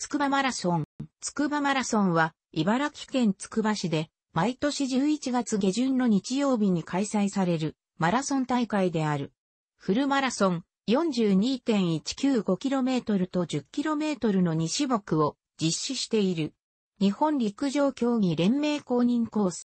つくばマラソン。つくばマラソンは、茨城県つくば市で、毎年11月下旬の日曜日に開催される、マラソン大会である。フルマラソン 42.195km と 10km の2種目を実施している。日本陸上競技連盟公認コース。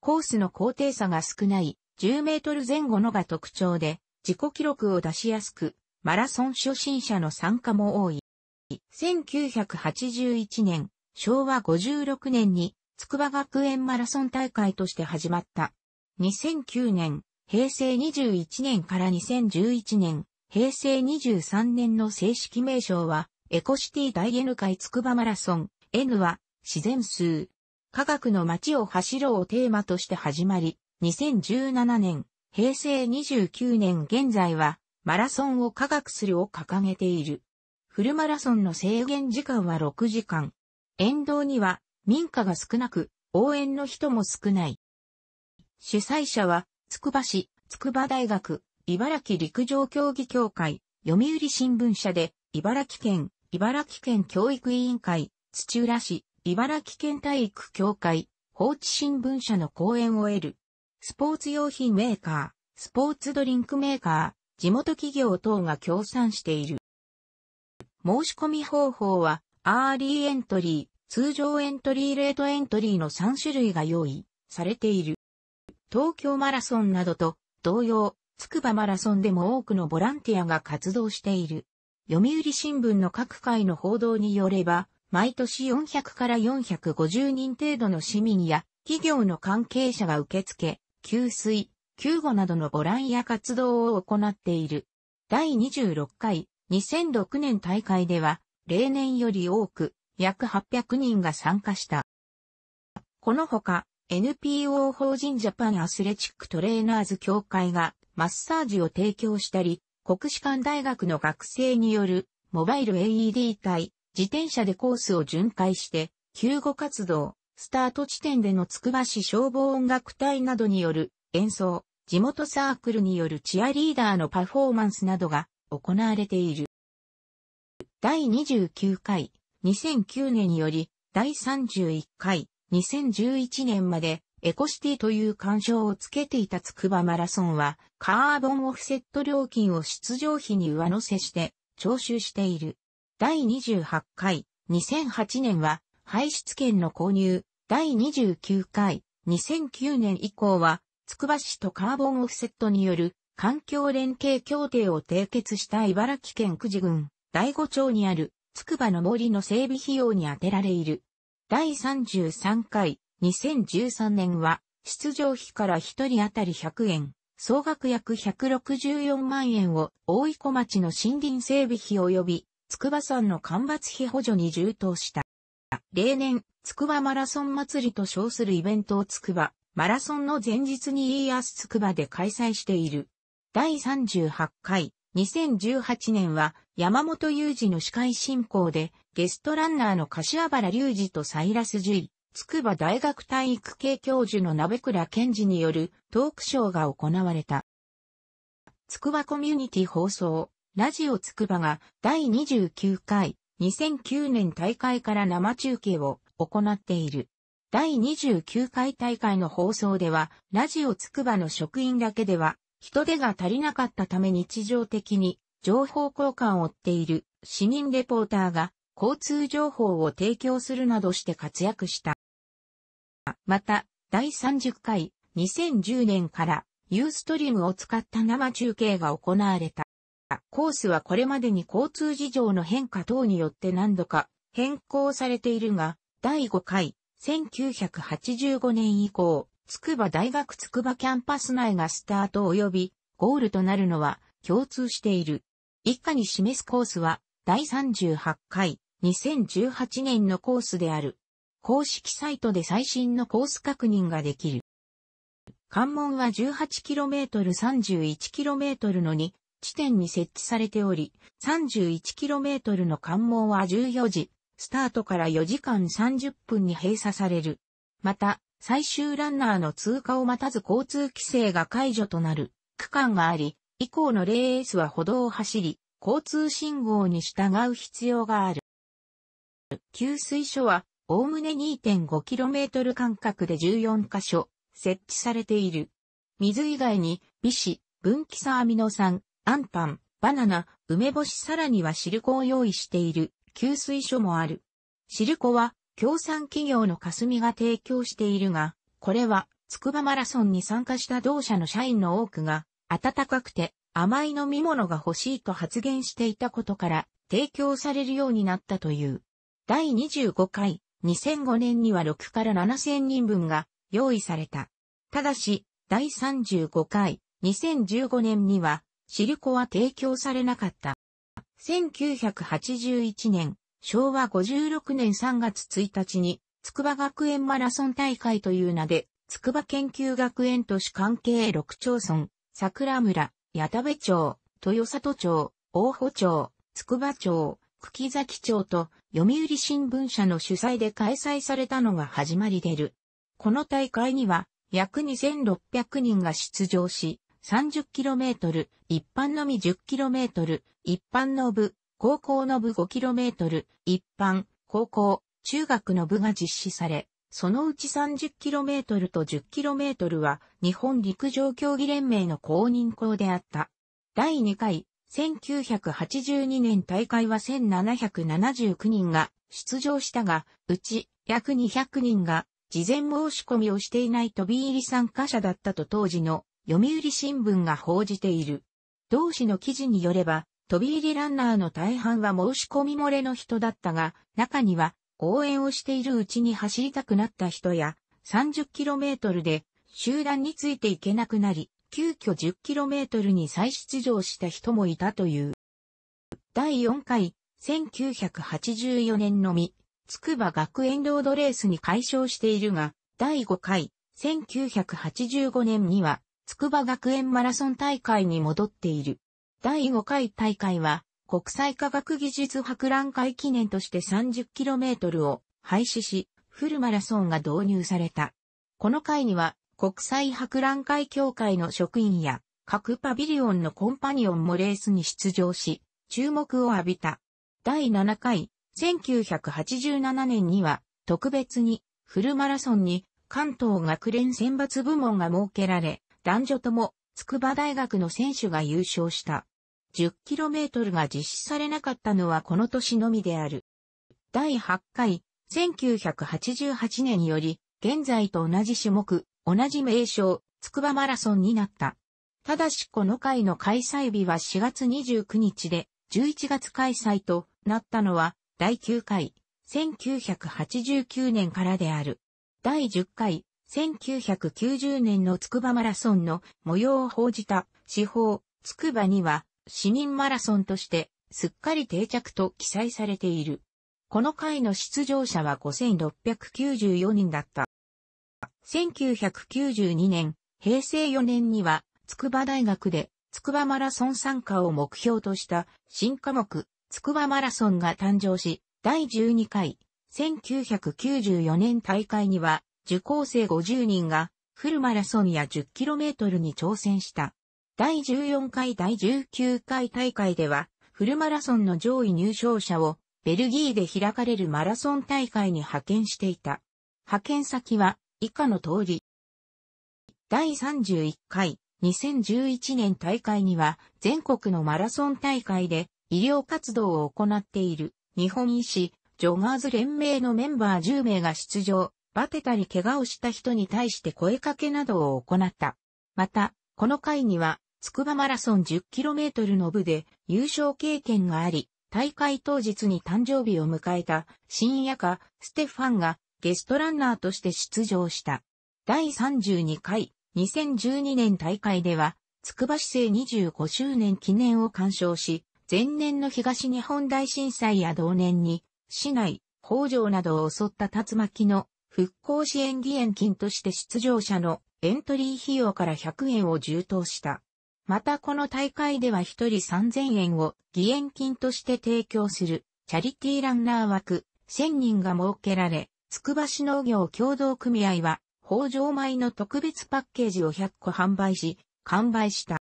コースの高低差が少ない10メートル前後のが特徴で自己記録を出しやすく、マラソン初心者の参加も多い。1981年、昭和56年に、筑波学園マラソン大会として始まった。2009年、平成21年から2011年、平成23年の正式名称は、エコシティ大 N 会筑波マラソン、N は自然数。科学の街を走ろうをテーマとして始まり、2017年、平成29年現在は、マラソンを科学するを掲げている。フルマラソンの制限時間は6時間。沿道には民家が少なく、応援の人も少ない。主催者は、つくば市、筑波大学、茨城陸上競技協会、読売新聞社で、茨城県、茨城県教育委員会、土浦市、茨城県体育協会、放置新聞社の講演を得る。スポーツ用品メーカー、スポーツドリンクメーカー、地元企業等が協賛している。申し込み方法は、アーリーエントリー、通常エントリーレートエントリーの3種類が用意されている。東京マラソンなどと同様、つくばマラソンでも多くのボランティアが活動している。読売新聞の各界の報道によれば、毎年400から450人程度の市民や企業の関係者が受付、給水、救護などのボランティア活動を行っている。第26回2006年大会では、例年より多く、約800人が参加した。このほか、NPO 法人ジャパンアスレチックトレーナーズ協会がマッサージを提供したり、国士舘大学の学生によるモバイル AED 対自転車でコースを巡回して、救護活動、スタート地点でのつくば市消防音楽隊などによる演奏、地元サークルによるチアリーダーのパフォーマンスなどが行われている。第29回、2009年より、第31回、2011年まで、エコシティという干渉をつけていたつくばマラソンは、カーボンオフセット料金を出場費に上乗せして、徴収している。第28回、2008年は、排出権の購入。第29回、2009年以降は、つくば市とカーボンオフセットによる環境連携協定を締結した茨城県久慈郡、第五町にある、筑波の森の整備費用に充てられいる。第33回、2013年は、出場費から1人当たり100円、総額約164万円を大井小町の森林整備費及び、筑波山の間伐費補助に充当した。例年、筑波マラソン祭りと称するイベントを筑波、マラソンの前日にイーアス筑波で開催している。第38回、2018年は山本雄二の司会進行で、ゲストランナーの柏原隆二とサイラス・ジュイ、筑波大学体育系教授の鍋倉健二によるトークショーが行われた。筑波コミュニティ放送、ラジオ筑波が第29回、2009年大会から生中継を行っている。第29回大会の放送では、ラジオつくばの職員だけでは人手が足りなかったため日常的に情報交換を追っている市民レポーターが交通情報を提供するなどして活躍した。また、第30回2010年からユーストリームを使った生中継が行われた。コースはこれまでに交通事情の変化等によって何度か変更されているが、第5回1985年以降、筑波大学筑波キャンパス内がスタート及びゴールとなるのは共通している。以下に示すコースは第38回2018年のコースである。公式サイトで最新のコース確認ができる。関門は 18km31km の2地点に設置されており、31km の関門は14時、スタートから4時間30分に閉鎖される。また、最終ランナーの通過を待たず交通規制が解除となる区間があり、以降のレースは歩道を走り、交通信号に従う必要がある。給水所は、おおむね 2.5km 間隔で14カ所設置されている。水以外に、美脂、分岐さアミノ酸、アンパン、バナナ、梅干しさらにはシルコを用意している給水所もある。シルコは協賛企業の霞が提供しているが、これは、つくばマラソンに参加した同社の社員の多くが、暖かくて甘い飲み物が欲しいと発言していたことから、提供されるようになったという。第25回、2005年には6から7000人分が用意された。ただし、第35回、2015年には、シルコは提供されなかった。1981年、昭和56年3月1日に、筑波学園マラソン大会という名で、筑波研究学園都市関係6町村、桜村、矢田部町、豊里町、大保町、筑波町、久木崎町と読売新聞社の主催で開催されたのが始まりでる。この大会には約2600人が出場し、30km、一般のみ 10km、一般の部、高校の部 5km、一般、高校、中学の部が実施され、そのうち 30km と 10km は日本陸上競技連盟の公認校であった。第2回、1982年大会は1779人が出場したが、うち約200人が事前申し込みをしていない飛び入り参加者だったと当時の読売新聞が報じている。同志の記事によれば、飛び入りランナーの大半は申し込み漏れの人だったが、中には応援をしているうちに走りたくなった人や、30km で集団についていけなくなり、急遽 10km に再出場した人もいたという。第4回、1984年のみ、筑波学園ロードレースに解消しているが、第5回、1985年には、筑波学園マラソン大会に戻っている。第5回大会は、国際科学技術博覧会記念として 30km を廃止し、フルマラソンが導入された。この会には、国際博覧会協会の職員や、各パビリオンのコンパニオンもレースに出場し、注目を浴びた。第7回、1987年には、特別に、フルマラソンに、関東学連選抜部門が設けられ、男女とも筑波大学の選手が優勝した。10km が実施されなかったのはこの年のみである。第8回、1988年より、現在と同じ種目、同じ名称、筑波マラソンになった。ただしこの回の開催日は4月29日で、11月開催となったのは、第9回、1989年からである。第10回、1990年の筑波マラソンの模様を報じた司法、筑波には市民マラソンとしてすっかり定着と記載されている。この回の出場者は5694人だった。1992年、平成4年には筑波大学で筑波マラソン参加を目標とした新科目、筑波マラソンが誕生し、第12回、1994年大会には受講生50人がフルマラソンや 10km に挑戦した。第14回第19回大会では、フルマラソンの上位入賞者をベルギーで開かれるマラソン大会に派遣していた。派遣先は以下の通り。第31回2011年大会には全国のマラソン大会で医療活動を行っている日本医師ジョガーズ連盟のメンバー10名が出場。バテたり怪我をした人に対して声かけなどを行った。また、この回には、筑波マラソン 10km の部で優勝経験があり、大会当日に誕生日を迎えた深夜か、ステファンがゲストランナーとして出場した。第32回2012年大会では、筑波市政25周年記念を鑑賞し、前年の東日本大震災や同年に、市内、北条などを襲った竜巻の復興支援義援金として出場者のエントリー費用から100円を充当した。またこの大会では1人3000円を義援金として提供するチャリティーランナー枠1000人が設けられ、つくば市農業協同組合は、北条米の特別パッケージを100個販売し、完売した。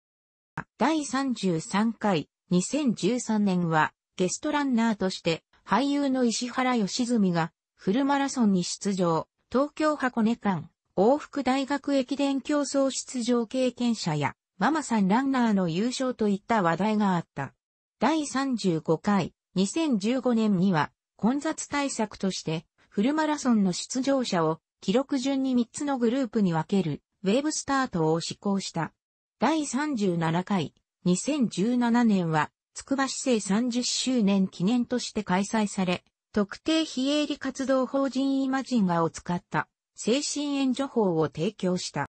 第33回2013年はゲストランナーとして俳優の石原良純がフルマラソンに出場、東京箱根間、往復大学駅伝競争出場経験者や、ママさんランナーの優勝といった話題があった。第35回、2015年には、混雑対策として、フルマラソンの出場者を、記録順に3つのグループに分ける、ウェーブスタートを施行した。第37回、2017年は、つくば市政30周年記念として開催され、特定非営利活動法人イマジンガを使った精神援助法を提供した。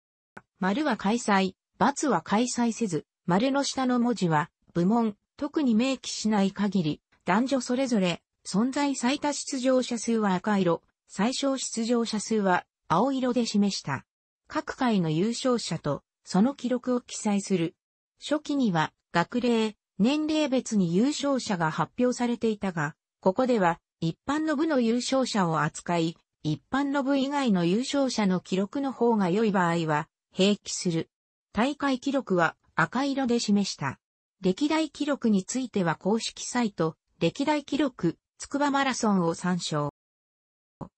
丸は開催、×は開催せず、丸の下の文字は部門、特に明記しない限り、男女それぞれ存在最多出場者数は赤色、最小出場者数は青色で示した。各回の優勝者とその記録を記載する。初期には学齢、年齢別に優勝者が発表されていたが、ここでは一般の部の優勝者を扱い、一般の部以外の優勝者の記録の方が良い場合は、併記する。大会記録は赤色で示した。歴代記録については公式サイト、歴代記録、筑波マラソンを参照。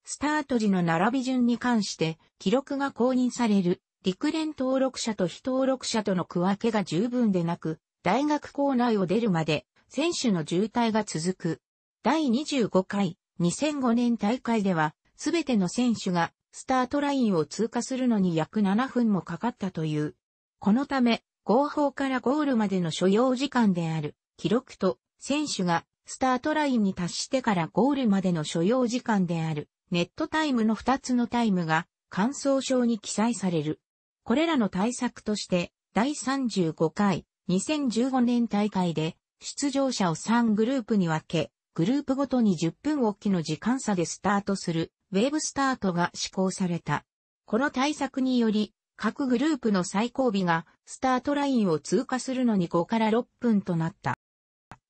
スタート時の並び順に関して、記録が公認される、陸連登録者と非登録者との区分けが十分でなく、大学校内を出るまで、選手の渋滞が続く。第25回2005年大会では、すべての選手がスタートラインを通過するのに約7分もかかったという。このため、合法からゴールまでの所要時間である記録と、選手がスタートラインに達してからゴールまでの所要時間であるネットタイムの2つのタイムが、感想症に記載される。これらの対策として、第35回2015年大会で、出場者を3グループに分け、グループごとに10分おきの時間差でスタートする、ウェーブスタートが施行された。この対策により、各グループの最後尾がスタートラインを通過するのに5から6分となった。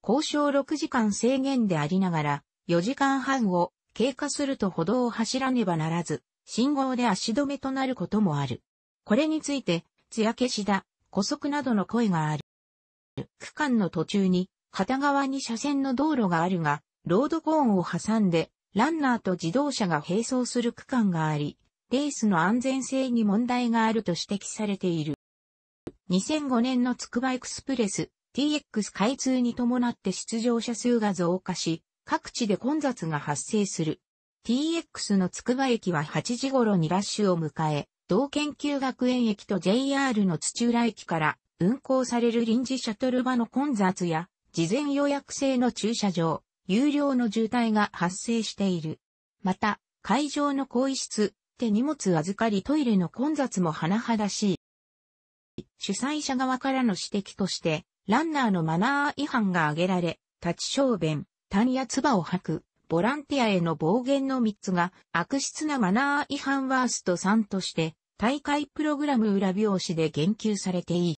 交渉6時間制限でありながら、4時間半を経過すると歩道を走らねばならず、信号で足止めとなることもある。これについて、艶消しだ、古速などの声がある。区間の途中に片側に車線の道路があるが、ロードコーンを挟んで、ランナーと自動車が並走する区間があり、レースの安全性に問題があると指摘されている。2005年のつくばエクスプレス TX 開通に伴って出場者数が増加し、各地で混雑が発生する。TX のつくば駅は8時頃にラッシュを迎え、同研究学園駅と JR の土浦駅から運行される臨時シャトル場の混雑や事前予約制の駐車場、有料の渋滞が発生している。また、会場の更衣室、手荷物預かりトイレの混雑も甚だしい。主催者側からの指摘として、ランナーのマナー違反が挙げられ、立ち小便、単や唾を吐く、ボランティアへの暴言の3つが、悪質なマナー違反ワースト3として、大会プログラム裏表紙で言及されていい。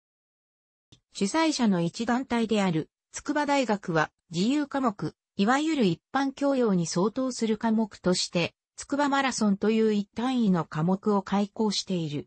主催者の一団体である筑波大学は自由科目、いわゆる一般教養に相当する科目として、筑波マラソンという一単位の科目を開講している。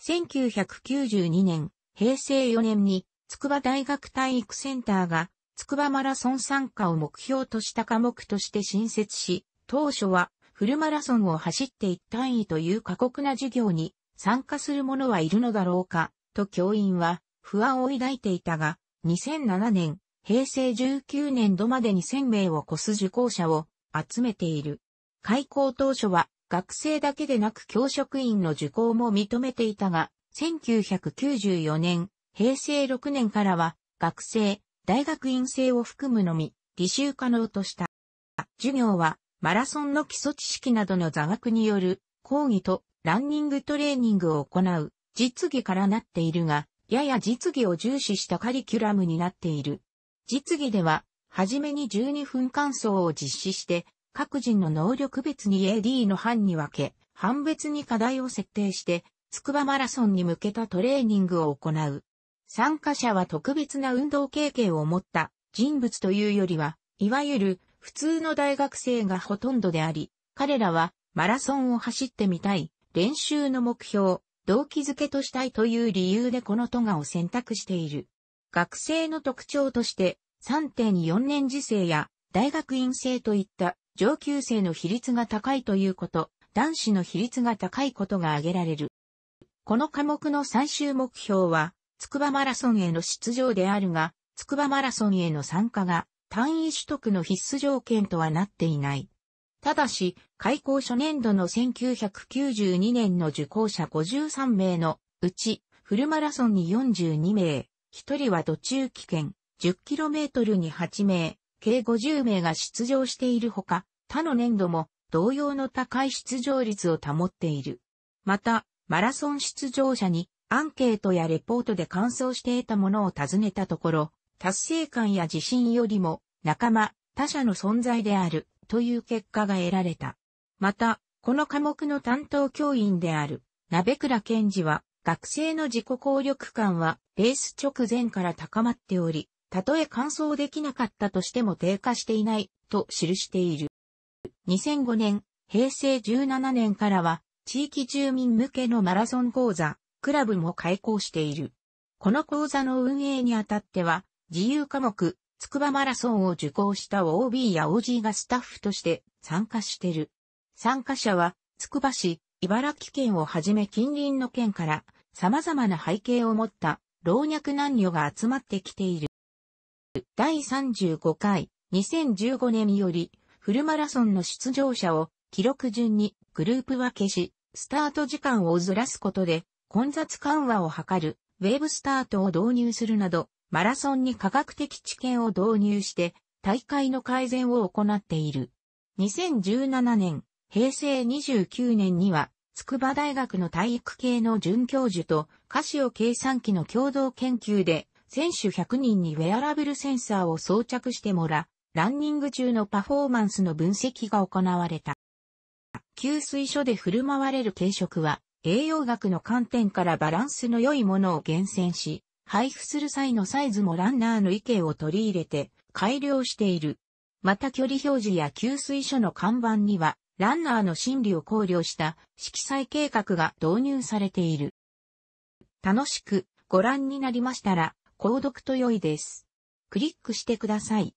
1992年、平成4年に、筑波大学体育センターが、筑波マラソン参加を目標とした科目として新設し、当初は、フルマラソンを走って一単位という過酷な授業に、参加する者はいるのだろうか、と教員は、不安を抱いていたが、2007年、平成19年度までに1000名を超す受講者を集めている。開校当初は学生だけでなく教職員の受講も認めていたが、1994年、平成6年からは学生、大学院生を含むのみ、履修可能とした。授業は、マラソンの基礎知識などの座学による講義とランニングトレーニングを行う実技からなっているが、やや実技を重視したカリキュラムになっている。実技では、はじめに12分間走を実施して、各人の能力別に AD の班に分け、班別に課題を設定して、筑波マラソンに向けたトレーニングを行う。参加者は特別な運動経験を持った人物というよりは、いわゆる普通の大学生がほとんどであり、彼らはマラソンを走ってみたい、練習の目標、動機づけとしたいという理由でこの都がを選択している。学生の特徴として、3.4年次生や大学院生といった上級生の比率が高いということ、男子の比率が高いことが挙げられる。この科目の最終目標は、筑波マラソンへの出場であるが、筑波マラソンへの参加が単位取得の必須条件とはなっていない。ただし、開校初年度の1992年の受講者53名のうち、フルマラソンに42名、1人は途中棄権、10km に8名、計50名が出場しているほか、他の年度も同様の高い出場率を保っている。また、マラソン出場者にアンケートやレポートで感想して得たものを尋ねたところ、達成感や自信よりも仲間、他者の存在であるという結果が得られた。また、この科目の担当教員である、鍋倉健二は、学生の自己効力感はレース直前から高まっており、たとえ完走できなかったとしても低下していないと記している。2005年、平成17年からは地域住民向けのマラソン講座、クラブも開講している。この講座の運営にあたっては、自由科目、筑波マラソンを受講した OB や OG がスタッフとして参加してる。参加者は、筑波市、茨城県をはじめ近隣の県から様々な背景を持った老若男女が集まってきている。第35回2015年よりフルマラソンの出場者を記録順にグループ分けし、スタート時間をずらすことで混雑緩和を図るウェーブスタートを導入するなど、マラソンに科学的知見を導入して大会の改善を行っている。2017年、平成29年には筑波大学の体育系の准教授と、カシオ計算機の共同研究で、選手100人にウェアラブルセンサーを装着してもら、ランニング中のパフォーマンスの分析が行われた。給水所で振る舞われる軽食は、栄養学の観点からバランスの良いものを厳選し、配布する際のサイズもランナーの意見を取り入れて改良している。また距離表示や給水所の看板にはランナーの心理を考慮した色彩計画が導入されている。楽しくご覧になりましたら、購読と良いです。クリックしてください。